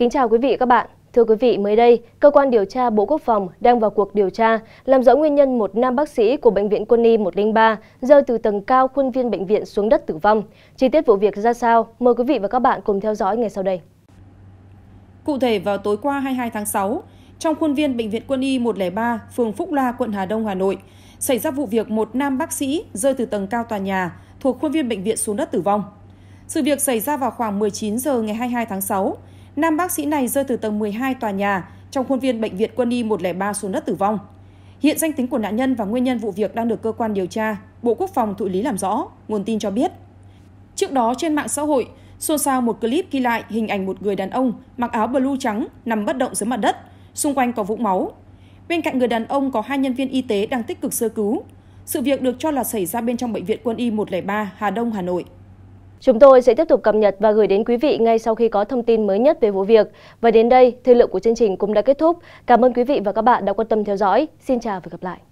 Kính chào quý vị các bạn. Thưa quý vị, mới đây, Cơ quan Điều tra Bộ Quốc phòng đang vào cuộc điều tra làm rõ nguyên nhân một nam bác sĩ của Bệnh viện Quân y 103 rơi từ tầng cao khuôn viên bệnh viện xuống đất tử vong. Chi tiết vụ việc ra sao? Mời quý vị và các bạn cùng theo dõi ngay sau đây. Cụ thể, vào tối qua 22 tháng 6, trong khuôn viên Bệnh viện Quân y 103, phường Phúc La, quận Hà Đông, Hà Nội, xảy ra vụ việc một nam bác sĩ rơi từ tầng cao tòa nhà thuộc khuôn viên bệnh viện xuống đất tử vong. Sự việc xảy ra vào khoảng 19 giờ ngày 22 tháng 6 nam bác sĩ này rơi từ tầng 12 tòa nhà trong khuôn viên Bệnh viện Quân y 103 xuống đất tử vong. Hiện danh tính của nạn nhân và nguyên nhân vụ việc đang được cơ quan điều tra, Bộ Quốc phòng thụ lý làm rõ, nguồn tin cho biết. Trước đó trên mạng xã hội, xôn xao một clip ghi lại hình ảnh một người đàn ông mặc áo blue trắng nằm bất động dưới mặt đất, xung quanh có vũng máu. Bên cạnh người đàn ông có hai nhân viên y tế đang tích cực sơ cứu. Sự việc được cho là xảy ra bên trong bệnh viện Quân y 103 Hà Đông, Hà Nội. Chúng tôi sẽ tiếp tục cập nhật và gửi đến quý vị ngay sau khi có thông tin mới nhất về vụ việc. Và đến đây, thời lượng của chương trình cũng đã kết thúc. Cảm ơn quý vị và các bạn đã quan tâm theo dõi. Xin chào và gặp lại.